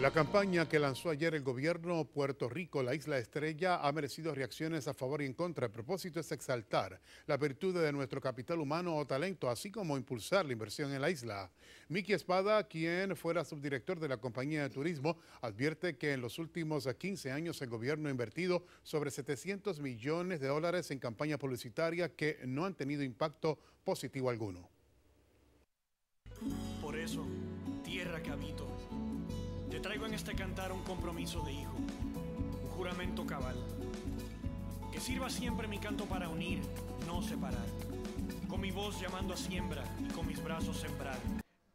La campaña que lanzó ayer el gobierno Puerto Rico, la Isla Estrella, ha merecido reacciones a favor y en contra. El propósito es exaltar la virtud de nuestro capital humano o talento, así como impulsar la inversión en la isla. Miki Espada, quien fuera subdirector de la compañía de turismo, advierte que en los últimos 15 años el gobierno ha invertido sobre 700 millones de dólares en campaña publicitaria que no han tenido impacto positivo alguno. Por eso, tierra que habito te traigo en este cantar un compromiso de hijo, un juramento cabal. Que sirva siempre mi canto para unir, no separar. Con mi voz llamando a siembra y con mis brazos sembrar.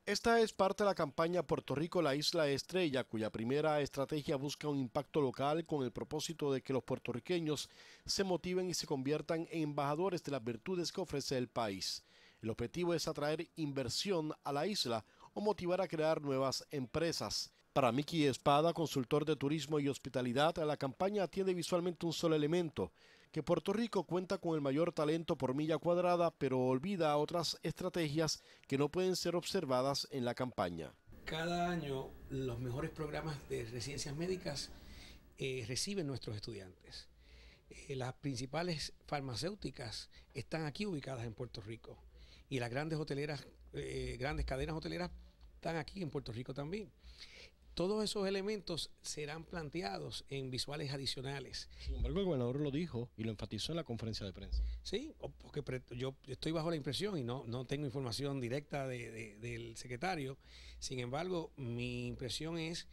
Esta es parte de la campaña Puerto Rico la Isla Estrella, cuya primera estrategia busca un impacto local con el propósito de que los puertorriqueños se motiven y se conviertan en embajadores de las virtudes que ofrece el país. El objetivo es atraer inversión a la isla o motivar a crear nuevas empresas. Para Miki Espada, consultor de turismo y hospitalidad, la campaña atiende visualmente un solo elemento, que Puerto Rico cuenta con el mayor talento por milla cuadrada, pero olvida otras estrategias que no pueden ser observadas en la campaña. Cada año los mejores programas de residencias médicas eh, reciben nuestros estudiantes. Eh, las principales farmacéuticas están aquí ubicadas en Puerto Rico y las grandes eh, grandes cadenas hoteleras están aquí en Puerto Rico también. Todos esos elementos serán planteados en visuales adicionales. Sin embargo, el gobernador lo dijo y lo enfatizó en la conferencia de prensa. Sí, porque yo estoy bajo la impresión y no, no tengo información directa del secretario. Sin embargo, mi impresión es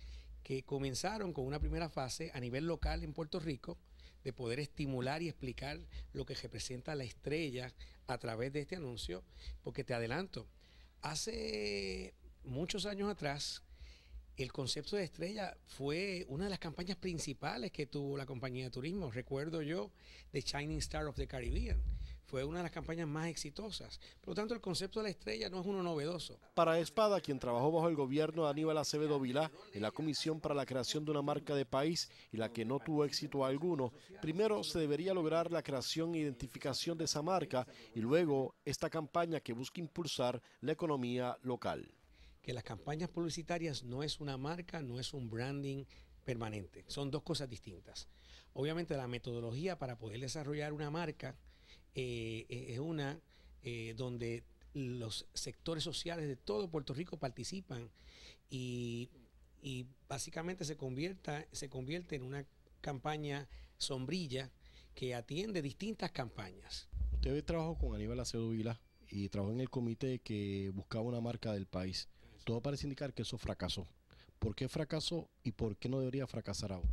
que comenzaron con una primera fase a nivel local en Puerto Rico de poder estimular y explicar lo que representa la estrella a través de este anuncio, porque te adelanto, hace muchos años atrás, el concepto de estrella fue una de las campañas principales que tuvo la compañía de turismo. Recuerdo yo de Shining Star of the Caribbean. Fue una de las campañas más exitosas. Por lo tanto, el concepto de la estrella no es uno novedoso. Para Espada, quien trabajó bajo el gobierno de Aníbal Acevedo Vilá en la Comisión para la Creación de una Marca de País y la que no tuvo éxito alguno, primero se debería lograr la creación e identificación de esa marca y luego esta campaña que busca impulsar la economía local que las campañas publicitarias no es una marca, no es un branding permanente, son dos cosas distintas. Obviamente la metodología para poder desarrollar una marca eh, eh, es una eh, donde los sectores sociales de todo Puerto Rico participan y, básicamente se, convierta, se convierte en una campaña sombrilla que atiende distintas campañas. Usted trabajó con Aníbal Acedo Vila y trabajó en el comité que buscaba una marca del país todo parece indicar que eso fracasó. ¿Por qué fracasó y por qué no debería fracasar ahora?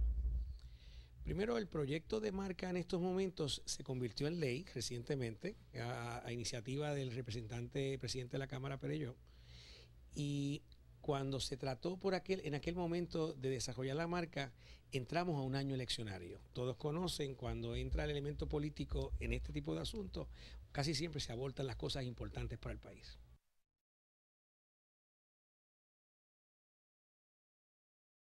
Primero, el proyecto de marca en estos momentos se convirtió en ley recientemente a, iniciativa del representante, presidente de la Cámara Perello. Y cuando se trató por aquel, en aquel momento de desarrollar la marca, entramos a un año eleccionario. Todos conocen cuando entra el elemento político en este tipo de asuntos, casi siempre se abortan las cosas importantes para el país.